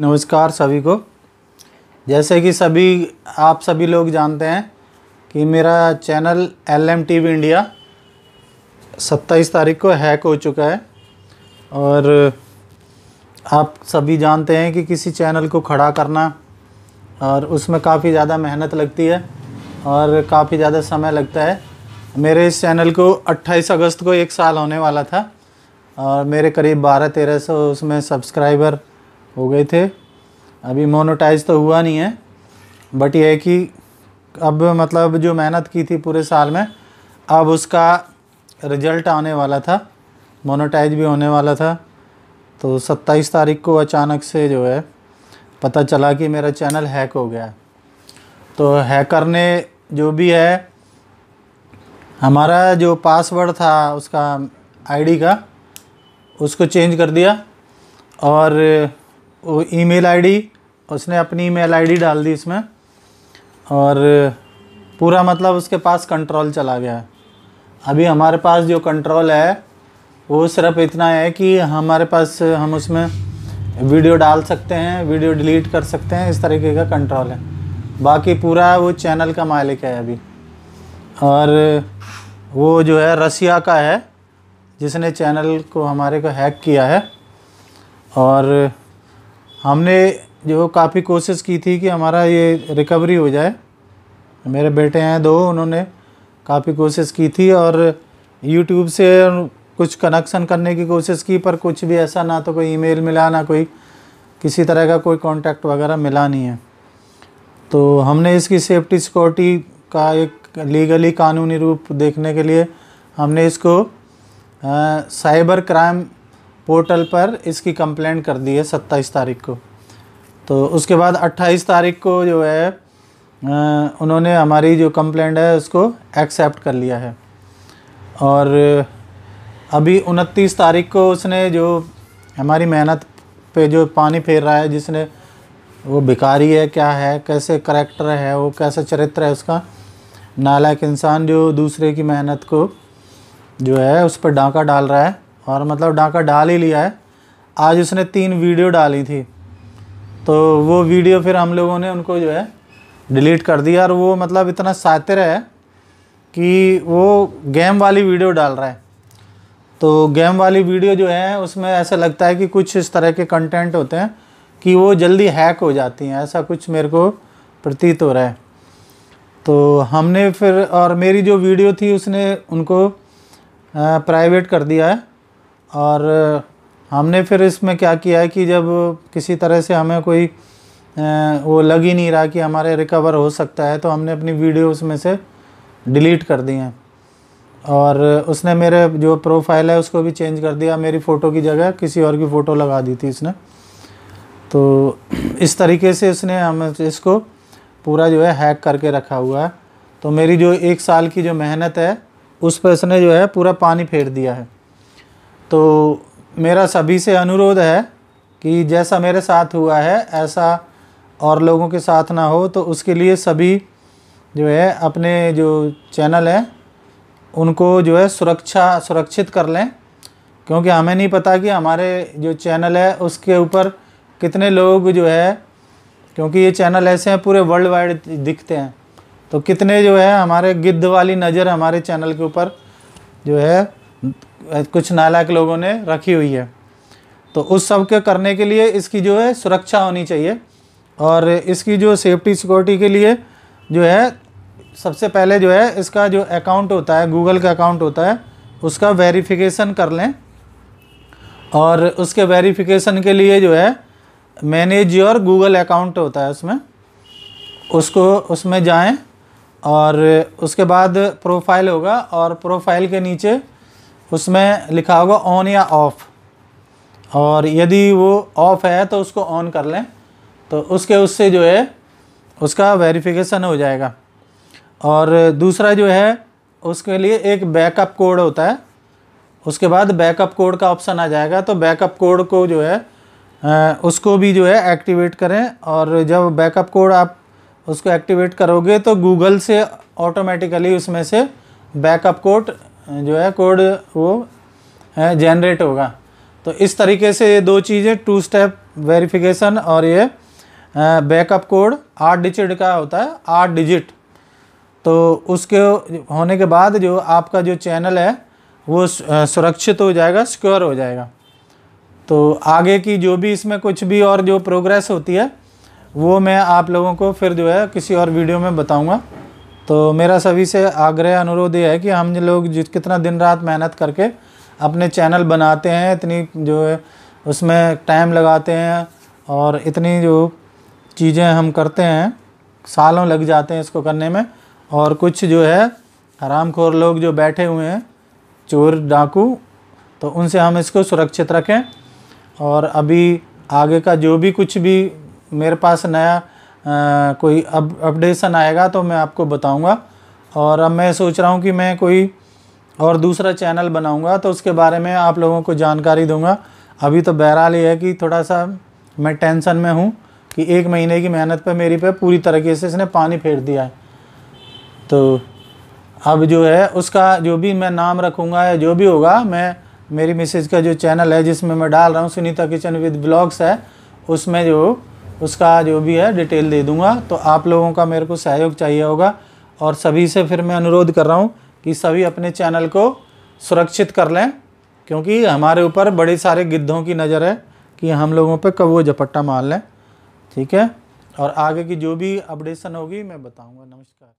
नमस्कार सभी को जैसे कि सभी आप सभी लोग जानते हैं कि मेरा channel L M T V India सत्ताईस तारीख को हैक हो चुका है और आप सभी जानते हैं कि किसी चैनल को खड़ा करना और उसमें काफ़ी ज़्यादा मेहनत लगती है और काफ़ी ज़्यादा समय लगता है मेरे इस चैनल को 28 अगस्त को एक साल होने वाला था और मेरे करीब बारह तेरह सौ उसमें सब्सक्राइबर हो गए थे अभी मोनोटाइज तो हुआ नहीं है बट ये है कि अब मतलब जो मेहनत की थी पूरे साल में अब उसका रिजल्ट आने वाला था मोनोटाइज भी होने वाला था तो 27 तारीख को अचानक से जो है पता चला कि मेरा चैनल हैक हो गया तो हैकर ने जो भी है हमारा जो पासवर्ड था उसका आईडी का उसको चेंज कर दिया और वो ईमेल आईडी उसने अपनी ईमेल आईडी डाल दी इसमें और पूरा मतलब उसके पास कंट्रोल चला गया है अभी हमारे पास जो कंट्रोल है वो सिर्फ इतना है कि हमारे पास हम उसमें वीडियो डाल सकते हैं वीडियो डिलीट कर सकते हैं इस तरीके का कंट्रोल है बाकी पूरा वो चैनल का मालिक है अभी और वो जो है रसिया का है जिसने चैनल को हमारे को हैक किया है और हमने जो काफ़ी कोशिश की थी कि हमारा ये रिकवरी हो जाए मेरे बेटे हैं दो उन्होंने काफ़ी कोशिश की थी और यूट्यूब से कुछ कनेक्शन करने की कोशिश की पर कुछ भी ऐसा ना तो कोई ईमेल मिला ना कोई किसी तरह का कोई कांटेक्ट वगैरह मिला नहीं है तो हमने इसकी सेफ्टी सिक्योरिटी का एक लीगली कानूनी रूप देखने के लिए हमने इसको आ, साइबर क्राइम पोर्टल पर इसकी कंप्लेंट कर दी है सत्ताईस तारीख को तो उसके बाद अट्ठाईस तारीख को जो है उन्होंने हमारी जो कंप्लेंट है उसको एक्सेप्ट कर लिया है और अभी उनतीस तारीख को उसने जो हमारी मेहनत पे जो पानी फेर रहा है जिसने वो भिकारी है क्या है कैसे करेक्टर है वो कैसे चरित्र है उसका नालायक इंसान जो दूसरे की मेहनत को जो है उस पर डांका डाल रहा है और मतलब डाका डाल ही लिया है आज उसने तीन वीडियो डाली थी तो वो वीडियो फिर हम लोगों ने उनको जो है डिलीट कर दिया और वो मतलब इतना सातिर है कि वो गेम वाली वीडियो डाल रहा है तो गेम वाली वीडियो जो है उसमें ऐसा लगता है कि कुछ इस तरह के कंटेंट होते हैं कि वो जल्दी हैक हो जाती हैं ऐसा कुछ मेरे को प्रतीत हो रहा है तो हमने फिर और मेरी जो वीडियो थी उसने उनको प्राइवेट कर दिया है और हमने फिर इसमें क्या किया है कि जब किसी तरह से हमें कोई वो लग ही नहीं रहा कि हमारे रिकवर हो सकता है तो हमने अपनी वीडियो उसमें से डिलीट कर दी हैं और उसने मेरे जो प्रोफाइल है उसको भी चेंज कर दिया मेरी फ़ोटो की जगह किसी और की फ़ोटो लगा दी थी उसने तो इस तरीके से उसने हम इसको पूरा जो है हैक करके रखा हुआ है तो मेरी जो एक साल की जो मेहनत है उस पर उसने जो है पूरा पानी फेर दिया है तो मेरा सभी से अनुरोध है कि जैसा मेरे साथ हुआ है ऐसा और लोगों के साथ ना हो तो उसके लिए सभी जो है अपने जो चैनल हैं उनको जो है सुरक्षा सुरक्षित कर लें क्योंकि हमें नहीं पता कि हमारे जो चैनल है उसके ऊपर कितने लोग जो है क्योंकि ये चैनल ऐसे हैं पूरे वर्ल्ड वाइड दिखते हैं तो कितने जो है हमारे गिद्ध वाली नज़र हमारे चैनल के ऊपर जो है कुछ नालायक लोगों ने रखी हुई है तो उस सब के करने के लिए इसकी जो है सुरक्षा होनी चाहिए और इसकी जो सेफ्टी सिक्योरिटी के लिए जो है सबसे पहले जो है इसका जो अकाउंट होता है गूगल का अकाउंट होता है उसका वेरिफिकेशन कर लें और उसके वेरिफिकेशन के लिए जो है मैनेज योर गूगल अकाउंट होता है उसमें उसको उसमें जाएं और उसके बाद प्रोफाइल होगा और प्रोफाइल के नीचे उसमें लिखा होगा ऑन या ऑफ़ और यदि वो ऑफ़ है तो उसको ऑन कर लें तो उसके उससे जो है उसका वेरिफिकेशन हो जाएगा और दूसरा जो है उसके लिए एक बैकअप कोड होता है उसके बाद बैकअप कोड का ऑप्शन आ जाएगा तो बैकअप कोड को जो है उसको भी जो है एक्टिवेट करें और जब बैकअप कोड आप उसको एक्टिवेट करोगे तो गूगल से ऑटोमेटिकली उसमें से बैकअप कोड जो है कोड वो जनरेट होगा तो इस तरीके से ये दो चीज़ें टू स्टेप वेरिफिकेशन और ये बैकअप कोड आठ डिजिट का होता है आठ डिजिट तो उसके होने के बाद जो आपका जो चैनल है वो सुरक्षित हो जाएगा सिक्योर हो जाएगा तो आगे की जो भी इसमें कुछ भी और जो प्रोग्रेस होती है वो मैं आप लोगों को फिर जो है किसी और वीडियो में बताऊंगा तो मेरा सभी से आग्रह अनुरोध ये है कि हम लोग जिस कितना दिन रात मेहनत करके अपने चैनल बनाते हैं इतनी जो है उसमें टाइम लगाते हैं और इतनी जो चीज़ें हम करते हैं सालों लग जाते हैं इसको करने में और कुछ जो है हरामखोर लोग जो बैठे हुए हैं चोर डाकू तो उनसे हम इसको सुरक्षित रखें और अभी आगे का जो भी कुछ भी मेरे पास नया कोई अब अपडेशन आएगा तो मैं आपको बताऊंगा और अब मैं सोच रहा हूं कि मैं कोई और दूसरा चैनल बनाऊंगा तो उसके बारे में आप लोगों को जानकारी दूंगा अभी तो बहरहाल ये है कि थोड़ा सा मैं टेंशन में हूँ कि एक महीने की मेहनत पर मेरी पे पूरी तरीके से इसने पानी फेर दिया है तो अब जो है उसका जो भी मैं नाम रखूँगा या जो भी होगा मैं मेरी मिसेज का जो चैनल है जिसमें मैं डाल रहा हूँ सुनीता किचन विद ब्लॉग्स है उसमें जो उसका जो भी है डिटेल दे दूँगा तो आप लोगों का मेरे को सहयोग चाहिए होगा और सभी से फिर मैं अनुरोध कर रहा हूँ कि सभी अपने चैनल को सुरक्षित कर लें क्योंकि हमारे ऊपर बड़े सारे गिद्धों की नज़र है कि हम लोगों पर कब वो झपट्टा मार लें ठीक है और आगे की जो भी अपडेशन होगी मैं बताऊँगा नमस्कार